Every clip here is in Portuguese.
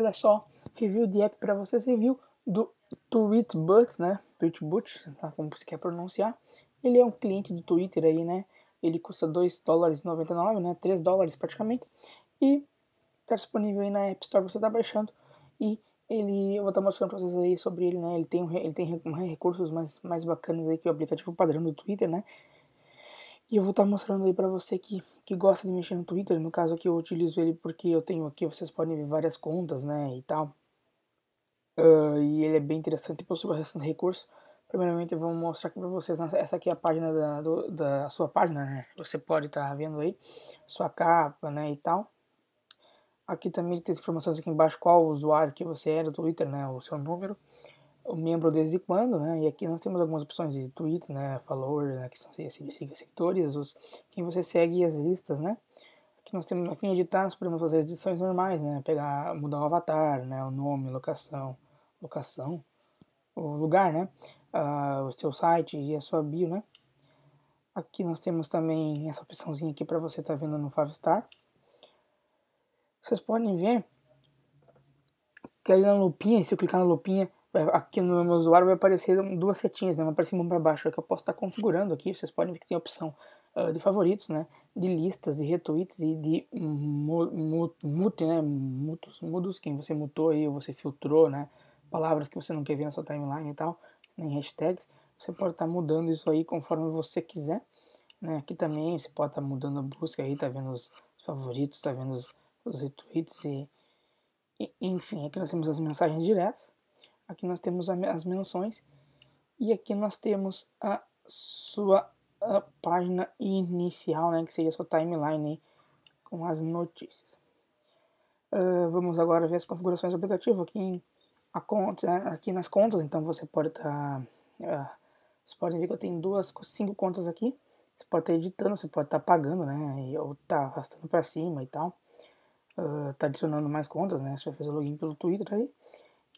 Olha só, review de app para vocês, review do Tweetbot, né? Tweetbot, tá? como você quer pronunciar. Ele é um cliente do Twitter aí, né? Ele custa 2 dólares 99, né? 3 dólares praticamente. E tá disponível aí na App Store você tá baixando. E ele, eu vou estar tá mostrando para vocês aí sobre ele, né? Ele tem, ele tem recursos mais, mais bacanas aí que o aplicativo padrão do Twitter, né? E eu vou estar tá mostrando aí para você que, que gosta de mexer no Twitter. No caso aqui eu utilizo ele porque eu tenho aqui, vocês podem ver várias contas, né, e tal. Uh, e ele é bem interessante para possui bastante recursos. Primeiramente eu vou mostrar aqui para vocês, né, essa aqui é a página da, do, da sua página, né? Você pode estar tá vendo aí, sua capa, né, e tal. Aqui também tem informações aqui embaixo, qual o usuário que você era é do Twitter, né, o seu número o membro desde quando, né? E aqui nós temos algumas opções de tweets, né? Followers, né? Que são seguidores, os, quem você segue as listas, né? Aqui nós temos aqui em editar, nós podemos fazer edições normais, né? Pegar, mudar o avatar, né? O nome, locação, locação, o lugar, né? Uh, o seu site e a sua bio, né? Aqui nós temos também essa opçãozinha aqui para você estar tá vendo no Star. Vocês podem ver que ali na lupinha, se eu clicar na lupinha, é, aqui no meu usuário vai aparecer duas setinhas, né? cima e uma para baixo, é que eu posso estar configurando aqui. Vocês podem ver que tem a opção uh, de favoritos, né? De listas, de retweets e de mute, né? Mutos, mudos, quem você mutou aí, você filtrou, né? Palavras que você não quer ver na sua timeline e tal, né? hashtags. Você pode estar mudando isso aí conforme você quiser, né? Aqui também você pode estar mudando a busca aí, tá vendo os favoritos, tá vendo os, os retweets e, e enfim, aqui nós temos as mensagens diretas Aqui nós temos as menções e aqui nós temos a sua a página inicial, né, que seria a sua timeline com as notícias. Uh, vamos agora ver as configurações do aplicativo aqui em a conta, né, aqui nas contas. Então você pode estar, tá, uh, ah, vocês podem ver que eu tenho duas, cinco contas aqui. Você pode estar tá editando, você pode estar tá pagando, né, ou tá arrastando para cima e tal. Uh, tá adicionando mais contas, né? Você vai fazer login pelo Twitter aí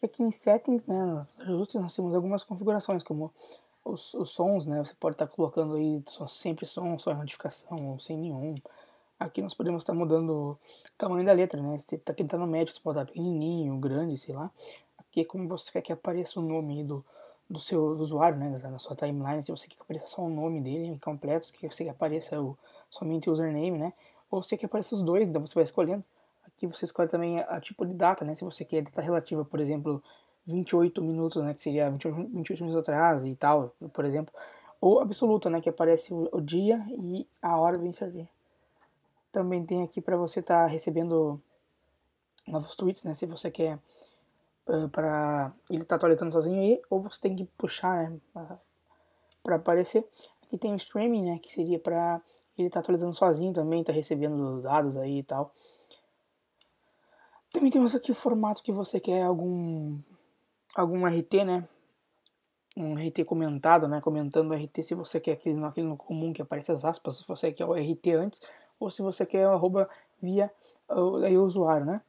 aqui é em settings, né, nós, nós temos algumas configurações, como os, os sons, né, você pode estar tá colocando aí só, sempre som, só em notificação, ou sem nenhum. Aqui nós podemos estar tá mudando o tamanho da letra, né, se tá, aqui tá no médio, você pode estar tá pequenininho, grande, sei lá. Aqui é como você quer que apareça o nome do, do seu do usuário, né, na sua timeline, se você quer que apareça só o nome dele completo, se você quer que apareça o, somente o username, né, ou se quer que apareça os dois, então você vai escolhendo que você escolhe também a, tipo de data, né? Se você quer data relativa, por exemplo, 28 minutos, né? Que seria 28, minutos atrás e tal, por exemplo. Ou absoluta, né? Que aparece o, dia e a hora bem servir. Também tem aqui para você estar tá recebendo novos tweets, né? Se você quer uh, para ele tá atualizando sozinho aí, ou você tem que puxar, né? Para aparecer. Aqui tem o streaming, né? Que seria para ele tá atualizando sozinho também, tá recebendo os dados aí e tal. Também temos aqui o formato que você quer, algum, algum RT, né? Um RT comentado, né? Comentando o RT, se você quer aquele, aquele no comum que aparece as aspas, se você quer o RT antes, ou se você quer arroba via aí, o usuário, né?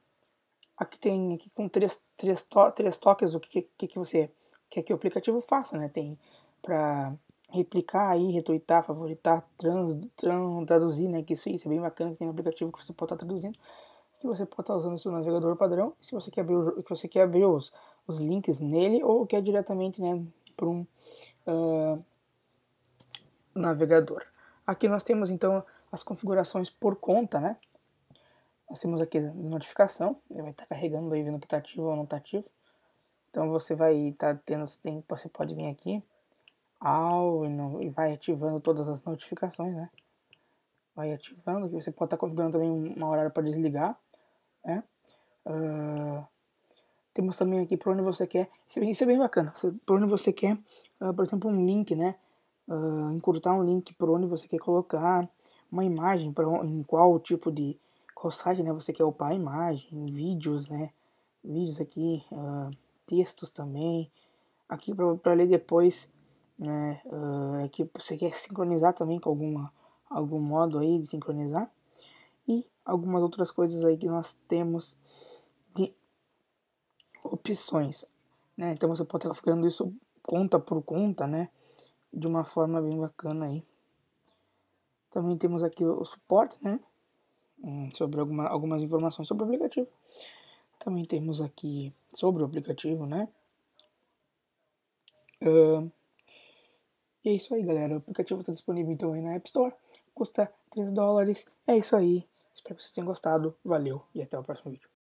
Aqui tem aqui com três, três, to, três toques o que, que, que você quer que o aplicativo faça, né? Tem para replicar aí, retweetar, favoritar, trans, trans, traduzir, né? Que isso, isso é bem bacana, tem um aplicativo que você pode estar tá traduzindo que você pode estar usando o seu navegador padrão, se você quer abrir, o, que você quer abrir os, os links nele ou quer diretamente né, para um uh, navegador. Aqui nós temos então as configurações por conta, né? Nós temos aqui notificação, ele vai estar carregando aí vendo que está ativo ou não está ativo. Então você vai estar tá tendo, você, tem, você pode vir aqui ao e, não, e vai ativando todas as notificações, né? Vai ativando, que você pode estar configurando também um horário para desligar. Né? Uh, ah, temos também aqui para onde você quer. Isso é bem, isso é bem bacana. Para onde você quer, uh, por exemplo, um link, né? Uh, encurtar um link para onde você quer colocar uma imagem, para em qual tipo de qual site né, você quer upar a imagem, vídeos, né? Vídeos aqui, uh, textos também. Aqui para ler depois, né? aqui é você quer sincronizar também com alguma, algum modo aí de sincronizar algumas outras coisas aí que nós temos de opções, né? Então você pode estar ficando isso conta por conta, né? De uma forma bem bacana aí. Também temos aqui o suporte, né? Hum, sobre alguma, algumas informações sobre o aplicativo. Também temos aqui sobre o aplicativo, né? Uh, e é isso aí, galera. O aplicativo está disponível então aí na App Store. Custa 3 dólares. É isso aí. Espero que vocês tenham gostado. Valeu e até o próximo vídeo.